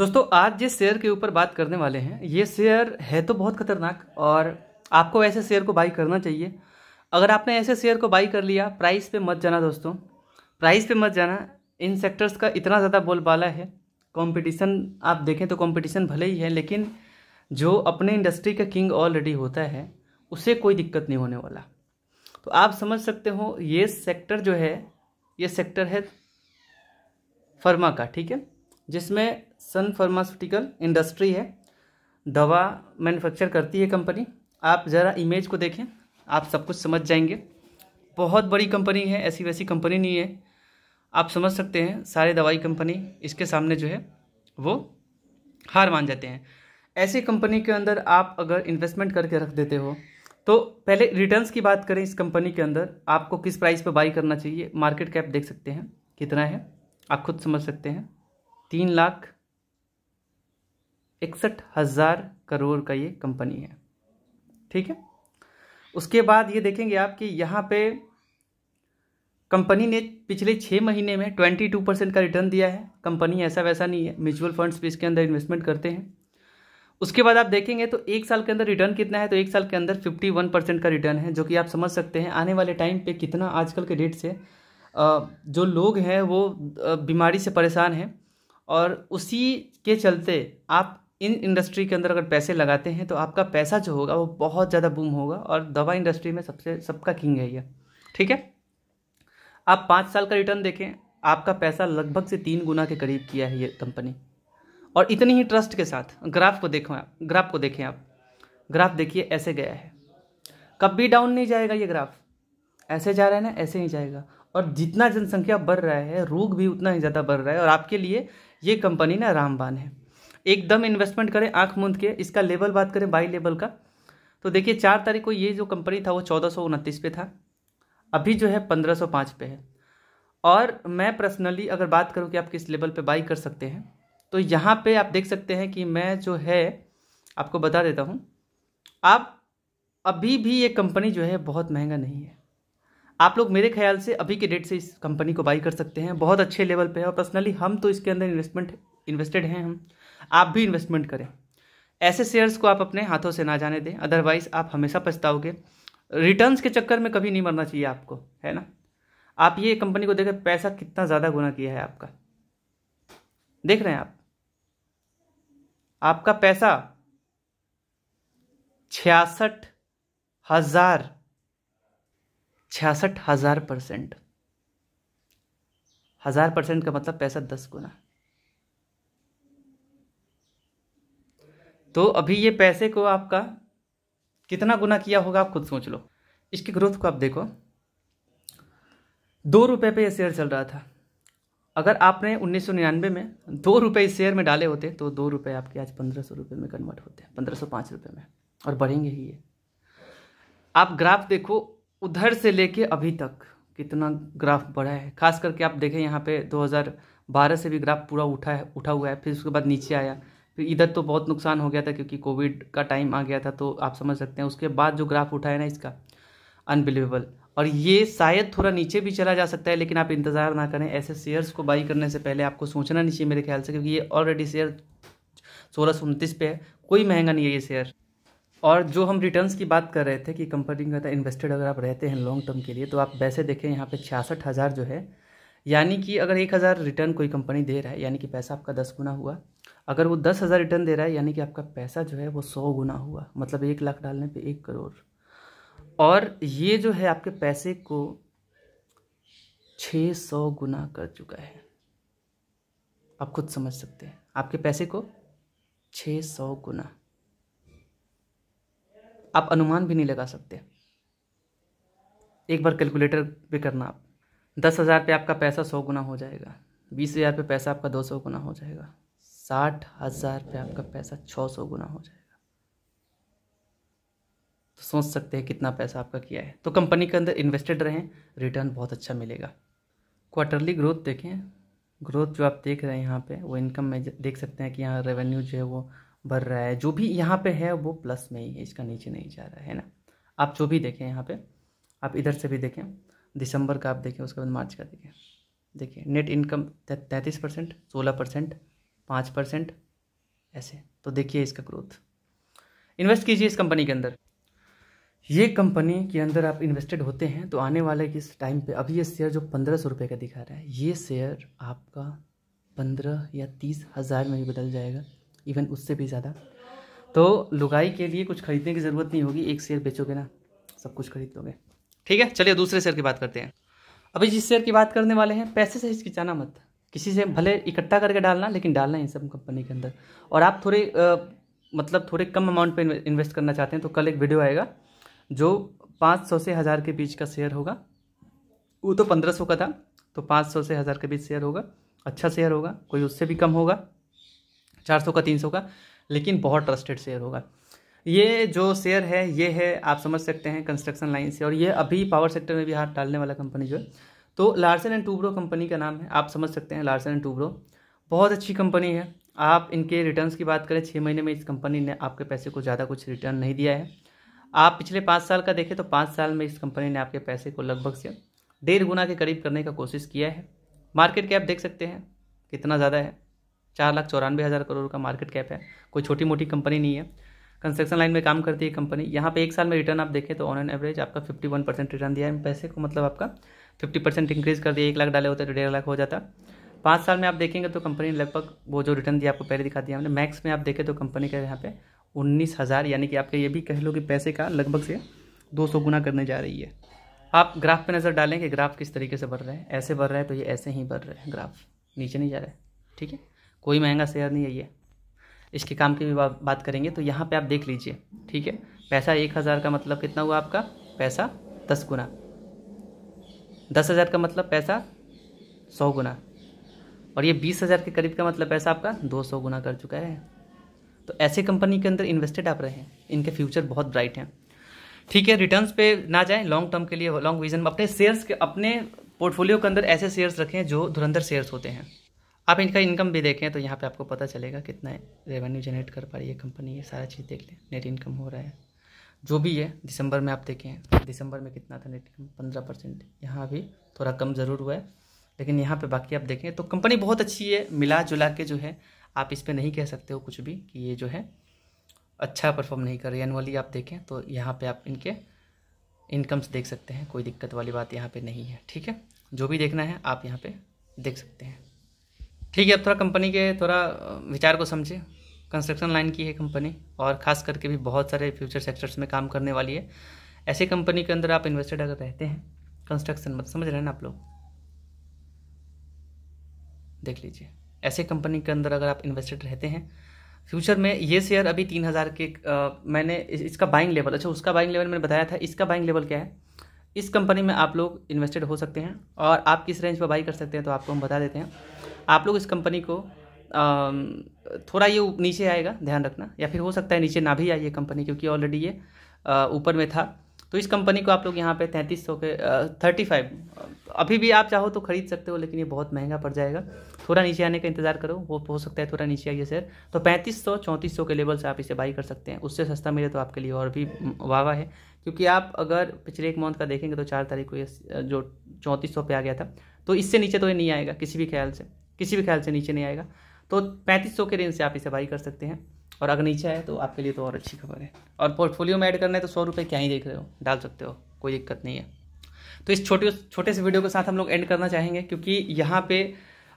दोस्तों आज जिस शेयर के ऊपर बात करने वाले हैं ये शेयर है तो बहुत खतरनाक और आपको ऐसे शेयर को बाई करना चाहिए अगर आपने ऐसे शेयर को बाई कर लिया प्राइस पे मत जाना दोस्तों प्राइस पे मत जाना इन सेक्टर्स का इतना ज़्यादा बोलबाला है कंपटीशन आप देखें तो कंपटीशन भले ही है लेकिन जो अपने इंडस्ट्री का किंग ऑलरेडी होता है उसे कोई दिक्कत नहीं होने वाला तो आप समझ सकते हो ये सेक्टर जो है ये सेक्टर है फर्मा का ठीक है जिसमें सन फार्मास्यूटिकल इंडस्ट्री है दवा मैन्युफैक्चर करती है कंपनी आप ज़रा इमेज को देखें आप सब कुछ समझ जाएंगे बहुत बड़ी कंपनी है ऐसी वैसी कंपनी नहीं है आप समझ सकते हैं सारे दवाई कंपनी इसके सामने जो है वो हार मान जाते हैं ऐसी कंपनी के अंदर आप अगर इन्वेस्टमेंट करके रख देते हो तो पहले रिटर्न्स की बात करें इस कंपनी के अंदर आपको किस प्राइस पर बाई करना चाहिए मार्केट कैप देख सकते हैं कितना है आप खुद समझ सकते हैं तीन लाख इकसठ हज़ार करोड़ का ये कंपनी है ठीक है उसके बाद ये देखेंगे आप कि यहाँ पे कंपनी ने पिछले छः महीने में ट्वेंटी टू परसेंट का रिटर्न दिया है कंपनी ऐसा वैसा नहीं है म्यूचुअल फंड्स भी इसके अंदर इन्वेस्टमेंट करते हैं उसके बाद आप देखेंगे तो एक साल के अंदर रिटर्न कितना है तो एक साल के अंदर फिफ्टी वन परसेंट का रिटर्न है जो कि आप समझ सकते हैं आने वाले टाइम पे कितना आजकल के डेट से जो लोग हैं वो बीमारी से परेशान हैं और उसी के चलते आप इन इंडस्ट्री के अंदर अगर पैसे लगाते हैं तो आपका पैसा जो होगा वो बहुत ज़्यादा बूम होगा और दवा इंडस्ट्री में सबसे सबका किंग है ये ठीक है आप पाँच साल का रिटर्न देखें आपका पैसा लगभग से तीन गुना के करीब किया है ये कंपनी और इतनी ही ट्रस्ट के साथ ग्राफ को देखो आप ग्राफ को देखें आप ग्राफ देखिए ऐसे गया है कब भी डाउन नहीं जाएगा ये ग्राफ ऐसे जा रहा है ना ऐसे ही जाएगा और जितना जनसंख्या बढ़ रहा है रोग भी उतना ही ज़्यादा बढ़ रहा है और आपके लिए ये कंपनी ना रामबान है एकदम इन्वेस्टमेंट करें आंख मूंद के इसका लेवल बात करें बाई लेवल का तो देखिए चार तारीख को ये जो कंपनी था वो चौदह पे था अभी जो है पंद्रह पे है और मैं पर्सनली अगर बात करूँ कि आप किस लेवल पे बाई कर सकते हैं तो यहाँ पे आप देख सकते हैं कि मैं जो है आपको बता देता हूँ आप अभी भी ये कंपनी जो है बहुत महंगा नहीं है आप लोग मेरे ख्याल से अभी के डेट से इस कंपनी को बाई कर सकते हैं बहुत अच्छे लेवल पे है और पर्सनली हम तो इसके अंदर इन्वेस्टमेंट इन्वेस्टेड हैं हम आप भी इन्वेस्टमेंट करें ऐसे शेयर्स को आप अपने हाथों से ना जाने दें अदरवाइज आप हमेशा पछताओगे रिटर्न्स के चक्कर में कभी नहीं मरना चाहिए आपको है ना आप ये कंपनी को देखें पैसा कितना ज़्यादा गुना किया है आपका देख रहे हैं आप आपका पैसा छियासठ हजार छियासठ हजार परसेंट हजार परसेंट का मतलब पैसा दस गुना तो अभी ये पैसे को आपका कितना गुना किया होगा आप खुद सोच लो इसकी ग्रोथ को आप देखो दो रुपये पे ये शेयर चल रहा था अगर आपने उन्नीस में दो रुपये इस शेयर में डाले होते तो दो रुपये आपके आज पंद्रह सौ रुपये में कन्वर्ट होते हैं पंद्रह सौ में और बढ़ेंगे ही ये आप ग्राफ देखो उधर से लेके अभी तक कितना ग्राफ बढ़ा है खास करके आप देखें यहाँ पे 2012 से भी ग्राफ पूरा उठा है उठा हुआ है फिर उसके बाद नीचे आया फिर इधर तो बहुत नुकसान हो गया था क्योंकि कोविड का टाइम आ गया था तो आप समझ सकते हैं उसके बाद जो ग्राफ उठाया ना इसका अनबिलीवेबल और ये शायद थोड़ा नीचे भी चला जा सकता है लेकिन आप इंतज़ार ना करें ऐसे शेयर्स को बाई करने से पहले आपको सोचना नहीं चाहिए मेरे ख्याल से क्योंकि ये ऑलरेडी शेयर सोलह सौ उनतीस पे है कोई महंगा नहीं है ये शेयर और जो हम रिटर्न्स की बात कर रहे थे कि कंपनी का इन्वेस्टेड अगर आप रहते हैं लॉन्ग टर्म के लिए तो आप वैसे देखें यहाँ पे छियासठ हज़ार जो है यानी कि अगर एक हज़ार रिटर्न कोई कंपनी दे रहा है यानी कि पैसा आपका दस गुना हुआ अगर वो दस हज़ार रिटर्न दे रहा है यानी कि आपका पैसा जो है वो सौ गुना हुआ मतलब एक लाख डालने पे एक करोड़ और ये जो है आपके पैसे को छः सौ गुना कर चुका है आप खुद समझ सकते हैं आपके पैसे को छः सौ गुना आप अनुमान भी नहीं लगा सकते एक बार कैलकुलेटर पे करना आप दस हज़ार पर आपका पैसा सौ गुना हो जाएगा बीस हज़ार पे पैसा आपका दो सौ गुना हो जाएगा साठ हज़ार पे आपका पैसा छः सौ गुना हो जाएगा तो सोच सकते हैं कितना पैसा आपका किया है तो कंपनी के अंदर इन्वेस्टेड रहें रिटर्न बहुत अच्छा मिलेगा क्वार्टरली ग्रोथ देखें ग्रोथ जो आप देख रहे हैं यहाँ पे वो इनकम में देख सकते हैं कि यहाँ रेवेन्यू जो है वो बढ़ रहा है जो भी यहाँ पे है वो प्लस में ही है इसका नीचे नहीं जा रहा है ना आप जो भी देखें यहाँ पे आप इधर से भी देखें दिसंबर का आप देखें उसके बाद मार्च का देखें देखिए नेट इनकम तैंतीस परसेंट सोलह परसेंट पाँच परसेंट ऐसे तो देखिए इसका ग्रोथ इन्वेस्ट कीजिए इस कंपनी के अंदर ये कंपनी के अंदर आप इन्वेस्टेड होते हैं तो आने वाले किस टाइम पे अभी ये शेयर जो पंद्रह सौ रुपये का दिखा रहा है ये शेयर आपका पंद्रह या तीस हज़ार में भी बदल जाएगा इवन उससे भी ज़्यादा तो लुगाई के लिए कुछ खरीदने की ज़रूरत नहीं होगी एक शेयर बेचोगे ना सब कुछ खरीद लोगे ठीक है चलिए दूसरे शेयर की बात करते हैं अभी जिस शेयर की बात करने वाले हैं पैसे से हिचकिचाना मत किसी से भले इकट्ठा करके डालना लेकिन डालना इन सब कंपनी के अंदर और आप थोड़े मतलब थोड़े कम अमाउंट पे इन्वेस्ट करना चाहते हैं तो कल एक वीडियो आएगा जो पाँच सौ से हज़ार के बीच का शेयर होगा वो तो पंद्रह सौ का था तो पाँच सौ से हज़ार के बीच शेयर होगा अच्छा शेयर होगा कोई उससे भी कम होगा चार सौ का तीन सौ का लेकिन बहुत ट्रस्टेड शेयर होगा ये जो शेयर है ये है आप समझ सकते हैं कंस्ट्रक्शन लाइन से और ये अभी पावर सेक्टर में भी हाथ डालने वाला कंपनी जो है तो लार्सन एंड टूब्रो कंपनी का नाम है आप समझ सकते हैं लार्सन एंड टूब्रो बहुत अच्छी कंपनी है आप इनके रिटर्न्स की बात करें छः महीने में इस कंपनी ने आपके पैसे को ज़्यादा कुछ रिटर्न नहीं दिया है आप पिछले पाँच साल का देखें तो पाँच साल में इस कंपनी ने आपके पैसे को लगभग से डेढ़ गुना के करीब करने का कोशिश किया है मार्केट कैप देख सकते हैं कितना ज़्यादा है चार लाख चौरानवे हज़ार करोड़ का मार्केट कैप है कोई छोटी मोटी कंपनी नहीं है कंस्ट्रक्शन लाइन में काम करती है कंपनी यहाँ पे एक साल में रिटर्न आप देखें तो ऑन एन एवरेज आपका फिफ्टी वन परसेंट रिटर्न दिया है पैसे को मतलब आपका फिफ्टी परसेंट इंक्रीज कर दिया एक लाख डाले होते तो डेढ़ लाख हो जाता पाँच साल में आप देखेंगे तो कंपनी ने लगभग वो जो रिटर्न दिया आपको पहले दिखा दिया हमने मैक्स में आप देखें तो कंपनी का यहाँ पे उन्नीस हज़ार यानी कि आपके ये भी कह लो कि पैसे का लगभग से दो सौ गुना करने जा रही है आप ग्राफ पे नज़र डालें कि ग्राफ किस तरीके से बढ़ रहे हैं ऐसे बढ़ रहा है तो ये ऐसे ही बढ़ रहे हैं ग्राफ नीचे नहीं जा रहा है ठीक है कोई महंगा शेयर नहीं है ये इसके काम की भी बात करेंगे तो यहाँ पर आप देख लीजिए ठीक है पैसा एक हज़ार का मतलब कितना हुआ आपका पैसा दस गुना दस हज़ार का मतलब पैसा सौ गुना और ये बीस हज़ार के करीब का मतलब पैसा आपका दो सौ गुना कर चुका है तो ऐसे कंपनी के अंदर इन्वेस्टेड आप रहे हैं इनके फ्यूचर बहुत ब्राइट हैं ठीक है रिटर्न्स पे ना जाएं लॉन्ग टर्म के लिए लॉन्ग विजन में अपने शेयर्स के अपने पोर्टफोलियो के अंदर ऐसे शेयर्स रखें जो धुरंधर शेयर्स होते हैं आप इनका इनकम भी देखें तो यहाँ पे आपको पता चलेगा कितना रेवेन्यू जनरेट कर पा रही है कंपनी ये सारा चीज़ देख लें नेट इनकम हो रहा है जो भी है दिसंबर में आप देखें दिसंबर में कितना था नेट पंद्रह परसेंट यहाँ भी थोड़ा कम ज़रूर हुआ है लेकिन यहाँ पे बाकी आप देखें तो कंपनी बहुत अच्छी है मिला जुला के जो है आप इस पर नहीं कह सकते हो कुछ भी कि ये जो है अच्छा परफॉर्म नहीं कर रही एनुअली आप देखें तो यहाँ पर आप इनके इनकम्स देख सकते हैं कोई दिक्कत वाली बात यहाँ पर नहीं है ठीक है जो भी देखना है आप यहाँ पर देख सकते हैं ठीक है अब थोड़ा कंपनी के थोड़ा विचार को समझें कंस्ट्रक्शन लाइन की है कंपनी और ख़ास करके भी बहुत सारे फ्यूचर सेक्टर्स में काम करने वाली है ऐसी कंपनी के अंदर आप इन्वेस्टेड अगर रहते हैं कंस्ट्रक्शन मत समझ रहे हैं ना आप लोग देख लीजिए ऐसे कंपनी के अंदर अगर आप इन्वेस्टेड रहते हैं फ्यूचर में ये शेयर अभी तीन हज़ार के आ, मैंने इसका बाइंग लेवल अच्छा उसका बाइंग लेवल मैंने बताया था इसका बाइंग लेवल क्या है इस कंपनी में आप लोग इन्वेस्टेड हो सकते हैं और आप किस रेंज पर बाई कर सकते हैं तो आपको हम बता देते हैं आप लोग इस कंपनी को थोड़ा ये नीचे आएगा ध्यान रखना या फिर हो सकता है नीचे ना भी आइए कंपनी क्योंकि ऑलरेडी ये ऊपर में था तो इस कंपनी को आप लोग यहाँ पे तैंतीस सौ के थर्टी फाइव अभी भी आप चाहो तो खरीद सकते हो लेकिन ये बहुत महंगा पड़ जाएगा थोड़ा नीचे आने का इंतजार करो वो हो सकता है थोड़ा नीचे आइए शेयर तो पैंतीस सौ चौंतीस सौ के लेवल से आप इसे बाई कर सकते हैं उससे सस्ता मिले तो आपके लिए और भी वाहवा है क्योंकि आप अगर पिछले एक मंथ का देखेंगे तो चार तारीख को ये जो चौंतीस सौ पे आ गया था तो इससे नीचे तो ये नहीं आएगा किसी भी ख्याल से किसी भी ख्याल से नीचे नहीं आएगा तो पैंतीस के रेंज से आप इसे बाई कर सकते हैं और अगर नीचे है तो आपके लिए तो और अच्छी खबर है और पोर्टफोलियो में ऐड करना है तो सौ रुपये क्या ही देख रहे हो डाल सकते हो कोई दिक्कत नहीं है तो इस छोटे छोटे से वीडियो के साथ हम लोग एंड करना चाहेंगे क्योंकि यहाँ पे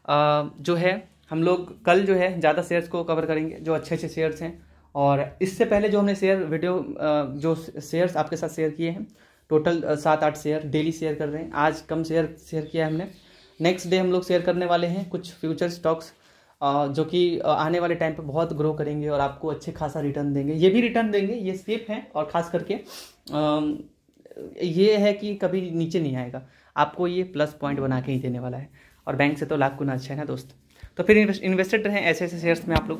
आ, जो है हम लोग कल जो है ज़्यादा शेयर्स को कवर करेंगे जो अच्छे अच्छे शेयर्स हैं और इससे पहले जो हमने शेयर वीडियो जो शेयर्स आपके साथ शेयर किए हैं टोटल सात आठ शेयर डेली शेयर कर रहे हैं आज कम शेयर शेयर किया है हमने नेक्स्ट डे हम लोग शेयर करने वाले हैं कुछ फ्यूचर स्टॉक्स जो कि आने वाले टाइम पे बहुत ग्रो करेंगे और आपको अच्छे खासा रिटर्न देंगे ये भी रिटर्न देंगे ये सेफ है और ख़ास करके ये है कि कभी नीचे नहीं आएगा आपको ये प्लस पॉइंट बना के ही देने वाला है और बैंक से तो लाख गुना अच्छा है ना दोस्त तो फिर इन्वेस्टेड रहें ऐसे ऐसे शेयर्स में आप लोग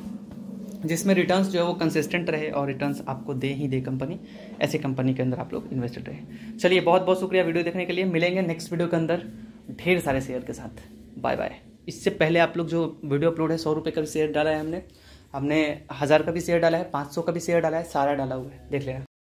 जिसमें रिटर्न्स जो है वो कंसिस्टेंट रहे और रिटर्न्स आपको दे ही दे कंपनी ऐसे कंपनी के अंदर आप लोग इन्वेस्टेड रहे चलिए बहुत बहुत शुक्रिया वीडियो देखने के लिए मिलेंगे नेक्स्ट वीडियो के अंदर ढेर सारे शेयर के साथ बाय बाय इससे पहले आप लोग जो वीडियो अपलोड है सौ रुपये का भी शेयर डाला है हमने हमने हज़ार का भी शेयर डाला है पाँच सौ का भी शेयर डाला है सारा डाला हुआ है देख लेना